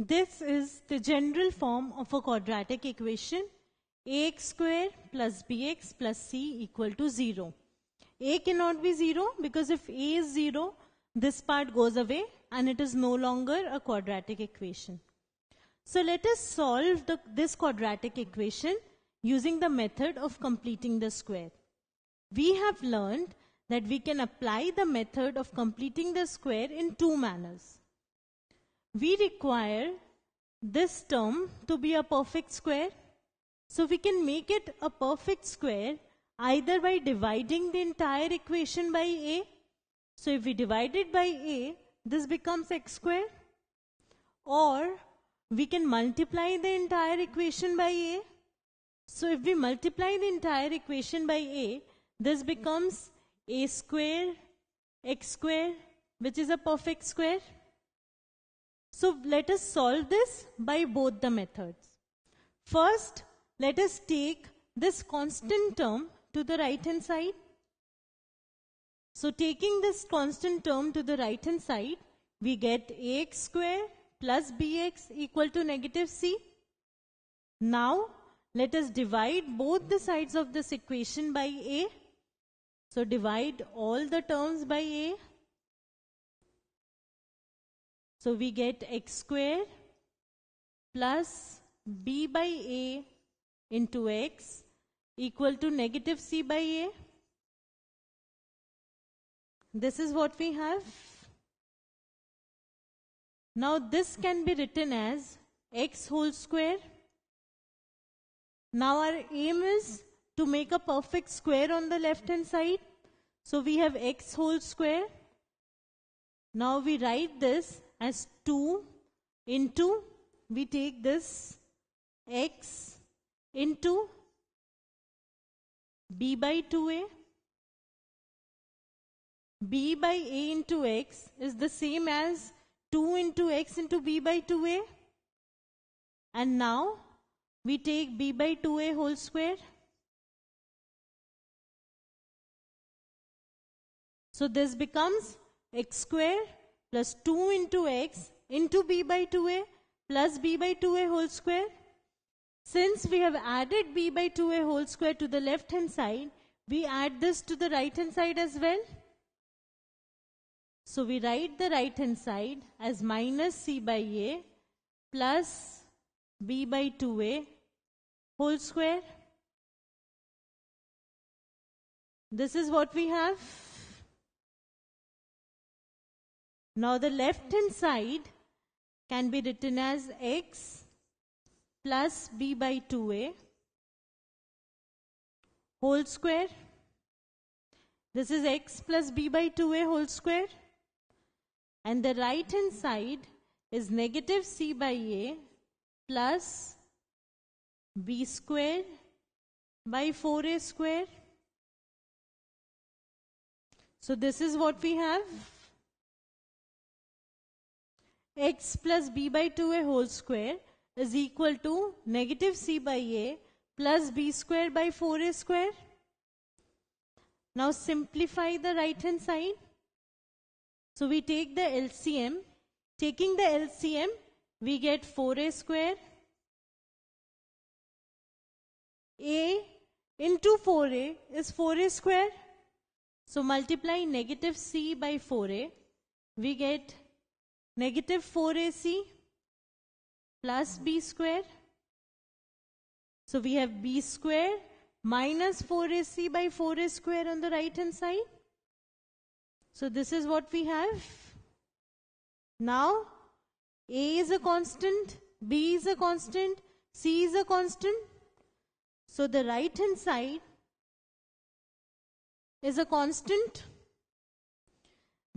This is the general form of a quadratic equation ax square plus bx plus c equal to 0. a cannot be 0 because if a is 0 this part goes away and it is no longer a quadratic equation. So let us solve the, this quadratic equation using the method of completing the square. We have learned that we can apply the method of completing the square in two manners we require this term to be a perfect square. So we can make it a perfect square either by dividing the entire equation by a. So if we divide it by a, this becomes x square. Or we can multiply the entire equation by a. So if we multiply the entire equation by a, this becomes a square x square which is a perfect square. So let us solve this by both the methods. First, let us take this constant term to the right hand side. So taking this constant term to the right hand side, we get ax square plus bx equal to negative c. Now let us divide both the sides of this equation by a. So divide all the terms by a so we get x square plus b by a into x equal to negative c by a. This is what we have. Now this can be written as x whole square. Now our aim is to make a perfect square on the left hand side. So we have x whole square. Now we write this as 2 into we take this x into b by 2a b by a into x is the same as 2 into x into b by 2a and now we take b by 2a whole square so this becomes x square plus 2 into x into b by 2a plus b by 2a whole square. Since we have added b by 2a whole square to the left hand side, we add this to the right hand side as well. So we write the right hand side as minus c by a plus b by 2a whole square. This is what we have. Now the left hand side can be written as x plus b by 2a whole square. This is x plus b by 2a whole square. And the right hand side is negative c by a plus b square by 4a square. So this is what we have x plus b by 2a whole square is equal to negative c by a plus b square by 4a square. Now simplify the right hand side. So we take the LCM. Taking the LCM, we get 4a square a into 4a is 4a square. So multiply negative c by 4a, we get negative 4ac plus b square. So we have b square minus 4ac by 4a square on the right hand side. So this is what we have. Now a is a constant, b is a constant, c is a constant. So the right hand side is a constant.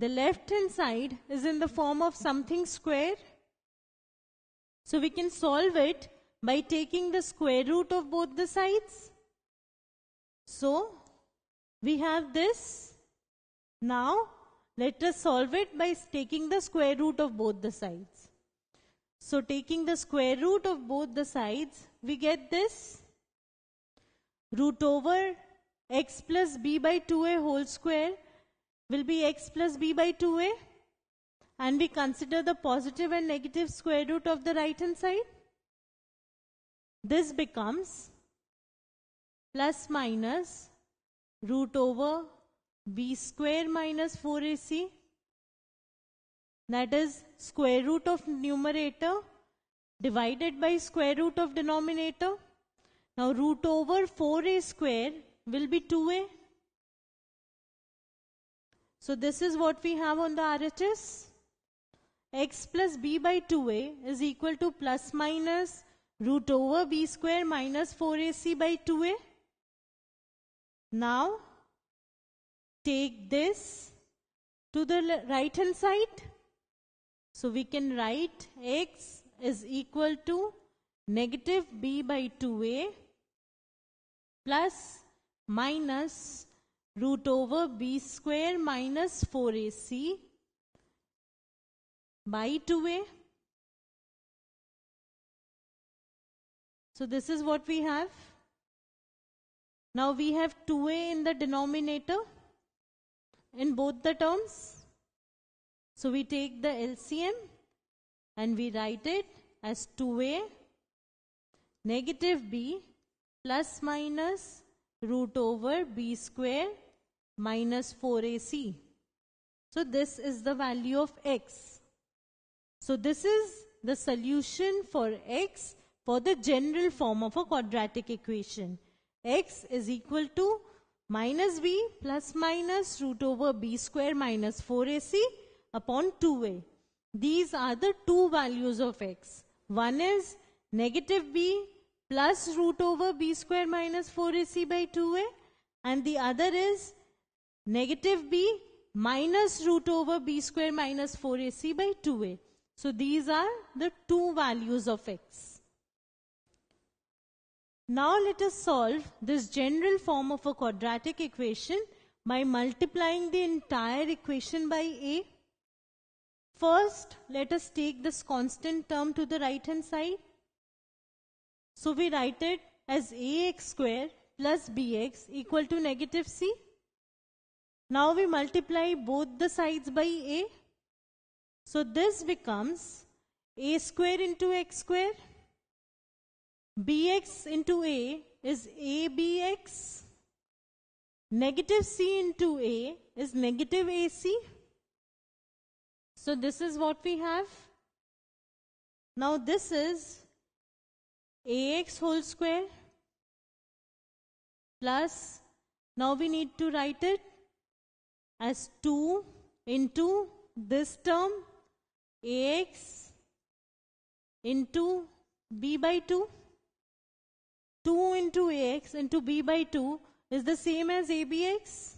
The left hand side is in the form of something square. So we can solve it by taking the square root of both the sides. So we have this. Now let us solve it by taking the square root of both the sides. So taking the square root of both the sides, we get this root over x plus b by 2a whole square will be x plus b by 2a and we consider the positive and negative square root of the right hand side. This becomes plus minus root over b square minus 4ac that is square root of numerator divided by square root of denominator. Now root over 4a square will be 2a so this is what we have on the RHS. x plus b by 2a is equal to plus minus root over b square minus 4ac by 2a. Now take this to the right hand side. So we can write x is equal to negative b by 2a plus minus root over b square minus 4ac by 2a. So this is what we have. Now we have 2a in the denominator in both the terms. So we take the LCM and we write it as 2a negative b plus minus root over b square minus 4ac. So this is the value of x. So this is the solution for x for the general form of a quadratic equation. x is equal to minus b plus minus root over b square minus 4ac upon 2a. These are the two values of x. One is negative b plus root over b square minus 4ac by 2a and the other is negative b minus root over b square minus 4ac by 2a. So these are the two values of x. Now let us solve this general form of a quadratic equation by multiplying the entire equation by a. First let us take this constant term to the right hand side so we write it as ax square plus bx equal to negative c. Now we multiply both the sides by a. So this becomes a square into x square. bx into a is abx. Negative c into a is negative ac. So this is what we have. Now this is ax whole square plus now we need to write it as 2 into this term ax into b by 2 2 into ax into b by 2 is the same as abx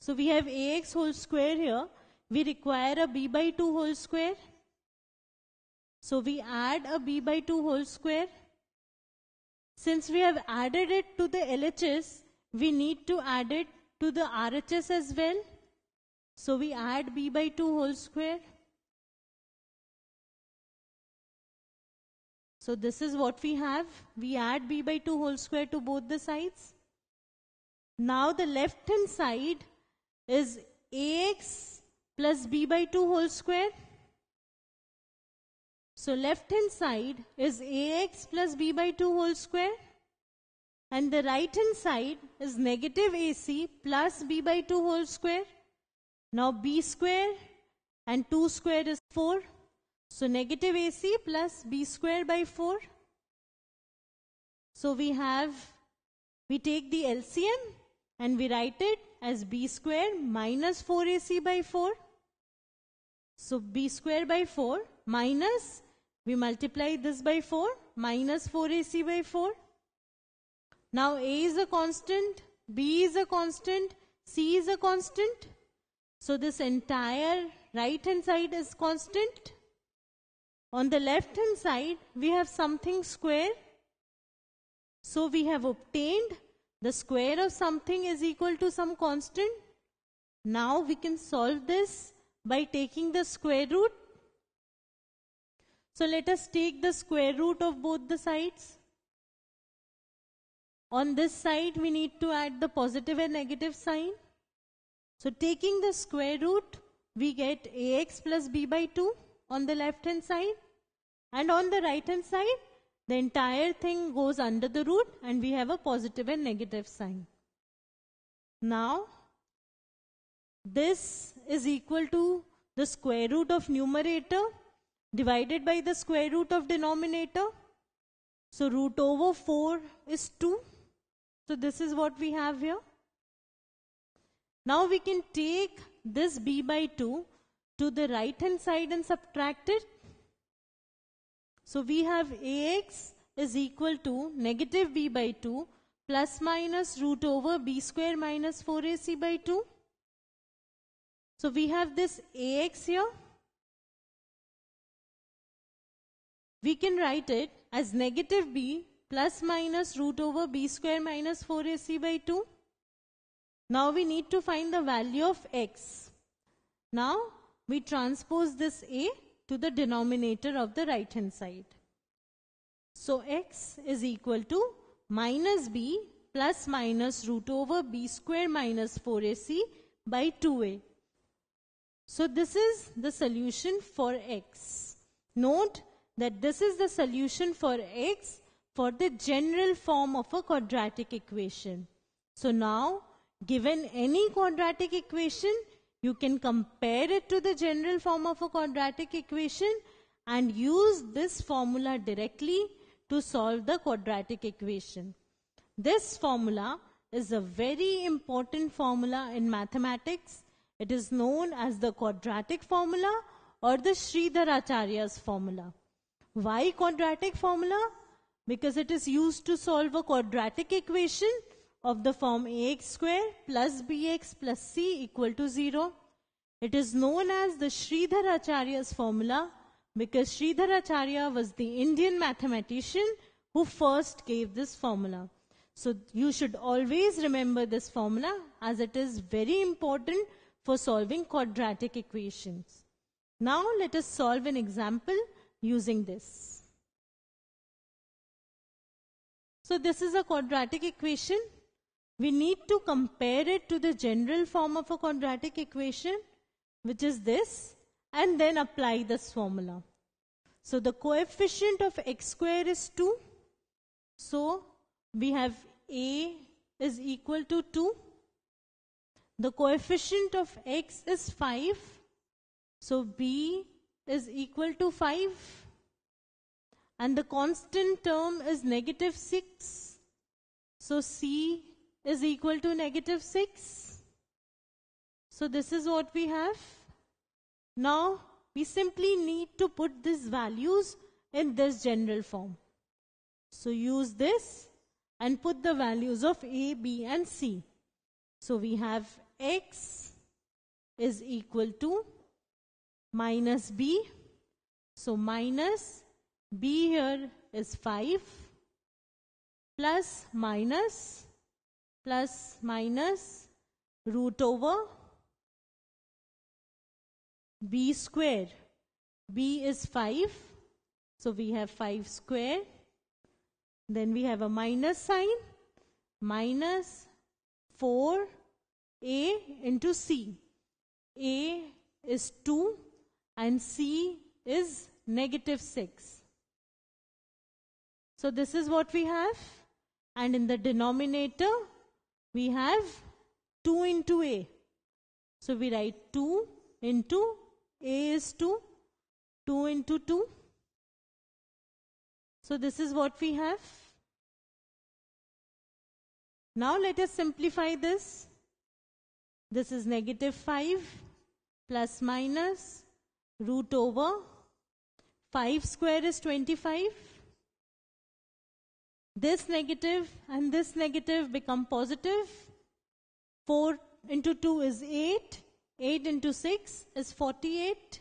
so we have ax whole square here we require a b by 2 whole square so we add a b by 2 whole square since we have added it to the LHS, we need to add it to the RHS as well. So we add b by 2 whole square. So this is what we have. We add b by 2 whole square to both the sides. Now the left hand side is ax plus b by 2 whole square so left hand side is ax plus b by 2 whole square and the right hand side is negative ac plus b by 2 whole square. Now b square and 2 square is 4. So negative ac plus b square by 4. So we have, we take the LCM and we write it as b square minus 4ac by 4. So b square by 4 minus we multiply this by 4 minus 4ac by 4. Now a is a constant, b is a constant, c is a constant. So this entire right hand side is constant. On the left hand side we have something square. So we have obtained the square of something is equal to some constant. Now we can solve this by taking the square root so let us take the square root of both the sides. On this side we need to add the positive and negative sign. So taking the square root we get ax plus b by 2 on the left hand side and on the right hand side the entire thing goes under the root and we have a positive and negative sign. Now this is equal to the square root of numerator divided by the square root of denominator. So root over 4 is 2. So this is what we have here. Now we can take this b by 2 to the right hand side and subtract it. So we have ax is equal to negative b by 2 plus minus root over b square minus 4ac by 2. So we have this ax here We can write it as negative b plus minus root over b square minus 4ac by 2. Now we need to find the value of x. Now we transpose this a to the denominator of the right hand side. So x is equal to minus b plus minus root over b square minus 4ac by 2a. So this is the solution for x. Note that this is the solution for x for the general form of a quadratic equation. So now, given any quadratic equation, you can compare it to the general form of a quadratic equation and use this formula directly to solve the quadratic equation. This formula is a very important formula in mathematics. It is known as the quadratic formula or the Sridharacharya's formula. Why quadratic formula? Because it is used to solve a quadratic equation of the form ax square plus bx plus c equal to 0. It is known as the Sridharacharya's formula because Sridharacharya was the Indian mathematician who first gave this formula. So you should always remember this formula as it is very important for solving quadratic equations. Now let us solve an example using this. So this is a quadratic equation. We need to compare it to the general form of a quadratic equation, which is this, and then apply this formula. So the coefficient of x square is 2. So we have a is equal to 2. The coefficient of x is 5. So b is equal to 5 and the constant term is negative 6. So C is equal to negative 6. So this is what we have. Now we simply need to put these values in this general form. So use this and put the values of A, B and C. So we have X is equal to minus b. So minus b here is 5 plus minus plus minus root over b square. b is 5. So we have 5 square. Then we have a minus sign minus 4 a into c. a is 2 and C is negative 6. So this is what we have and in the denominator we have 2 into A. So we write 2 into A is 2, 2 into 2. So this is what we have. Now let us simplify this. This is negative 5 plus minus root over 5 square is 25. This negative and this negative become positive. 4 into 2 is 8. 8 into 6 is 48.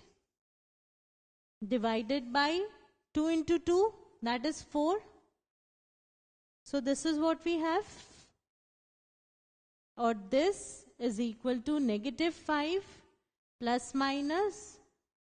Divided by 2 into 2 that is 4. So this is what we have. Or this is equal to negative 5 plus minus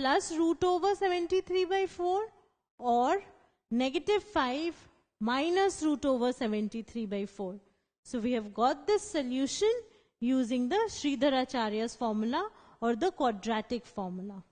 plus root over 73 by 4 or negative 5 minus root over 73 by 4. So we have got this solution using the Sridharacharya's formula or the quadratic formula.